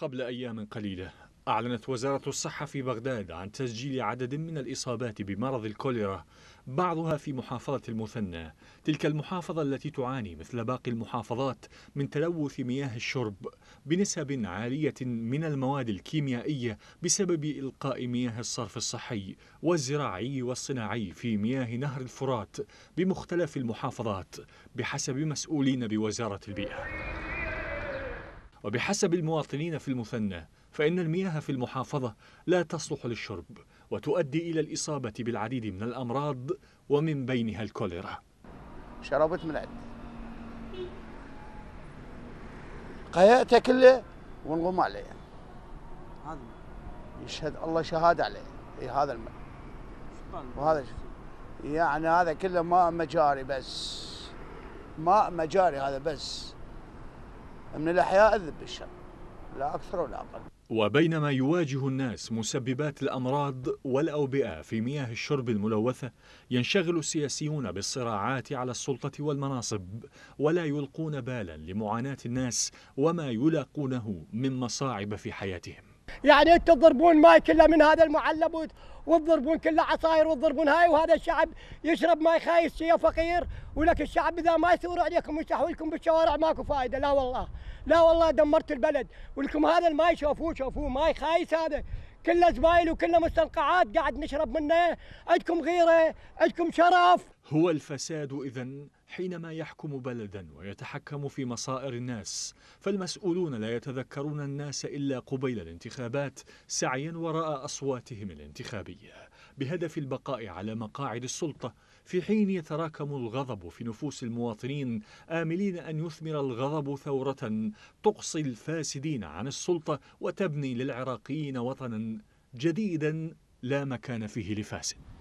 قبل أيام قليلة أعلنت وزارة الصحة في بغداد عن تسجيل عدد من الإصابات بمرض الكوليرا بعضها في محافظة المثنى تلك المحافظة التي تعاني مثل باقي المحافظات من تلوث مياه الشرب بنسب عالية من المواد الكيميائية بسبب إلقاء مياه الصرف الصحي والزراعي والصناعي في مياه نهر الفرات بمختلف المحافظات بحسب مسؤولين بوزارة البيئة وبحسب المواطنين في المثنى فإن المياه في المحافظة لا تصلح للشرب وتؤدي إلى الإصابة بالعديد من الأمراض ومن بينها الكوليرا شربت من عد قيأتها كله ونغم عليها يشهد الله شهادة عليه إيه هذا الماء وهذا يعني هذا كله ماء مجاري بس ماء مجاري هذا بس من الأحياء أذب الشر لا أكثر ولا أقل وبينما يواجه الناس مسببات الأمراض والأوبئة في مياه الشرب الملوثة ينشغل السياسيون بالصراعات على السلطة والمناصب ولا يلقون بالا لمعاناة الناس وما يلاقونه من مصاعب في حياتهم يعني انتم تضربون ماي كله من هذا المعلب وتضربون كله عصاير وتضربون هاي وهذا الشعب يشرب ماي خايس شيء فقير ولك الشعب اذا ما يثور عليكم ويستحولكم لكم بالشوارع ماكو فائده لا والله لا والله دمرت البلد ولكم هذا الماي شوفوه شوفوه ماي خايس هذا كله زبايل وكله مستنقعات قاعد نشرب منه عندكم غيره عندكم شرف هو الفساد إذا حينما يحكم بلدا ويتحكم في مصائر الناس فالمسؤولون لا يتذكرون الناس إلا قبيل الانتخابات سعيا وراء أصواتهم الانتخابية بهدف البقاء على مقاعد السلطة في حين يتراكم الغضب في نفوس المواطنين آملين أن يثمر الغضب ثورة تقصي الفاسدين عن السلطة وتبني للعراقيين وطنا جديدا لا مكان فيه لفاسد